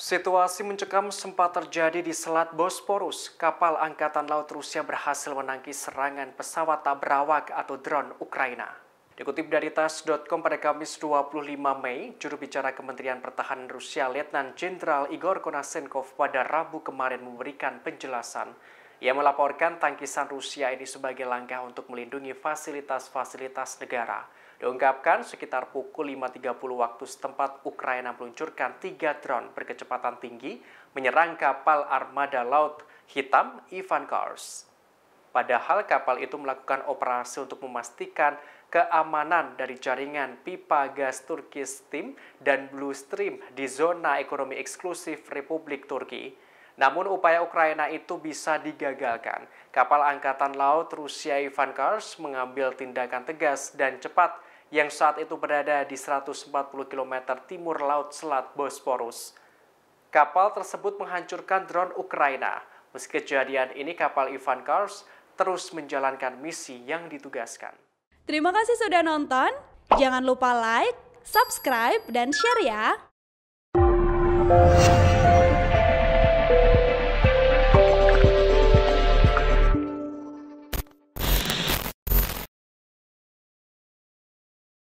Situasi mencekam sempat terjadi di Selat Bosporus. Kapal Angkatan Laut Rusia berhasil menangkis serangan pesawat tak berawak atau drone Ukraina. Dikutip dari tas.com pada Kamis 25 Mei, juru bicara Kementerian Pertahanan Rusia Letnan Jenderal Igor Konasenkov pada Rabu kemarin memberikan penjelasan ia melaporkan tangkisan Rusia ini sebagai langkah untuk melindungi fasilitas-fasilitas negara. Diungkapkan sekitar pukul 5.30 waktu setempat Ukraina meluncurkan tiga drone berkecepatan tinggi menyerang kapal armada laut hitam Ivan Kars. Padahal kapal itu melakukan operasi untuk memastikan keamanan dari jaringan pipa gas Turki Steam dan Blue Stream di zona ekonomi eksklusif Republik Turki. Namun upaya Ukraina itu bisa digagalkan. Kapal Angkatan Laut Rusia Ivan Kars mengambil tindakan tegas dan cepat yang saat itu berada di 140 km timur Laut Selat Bosporus. Kapal tersebut menghancurkan drone Ukraina. Meski kejadian ini kapal Ivan Kars terus menjalankan misi yang ditugaskan. Terima kasih sudah nonton. Jangan lupa like, subscribe, dan share ya.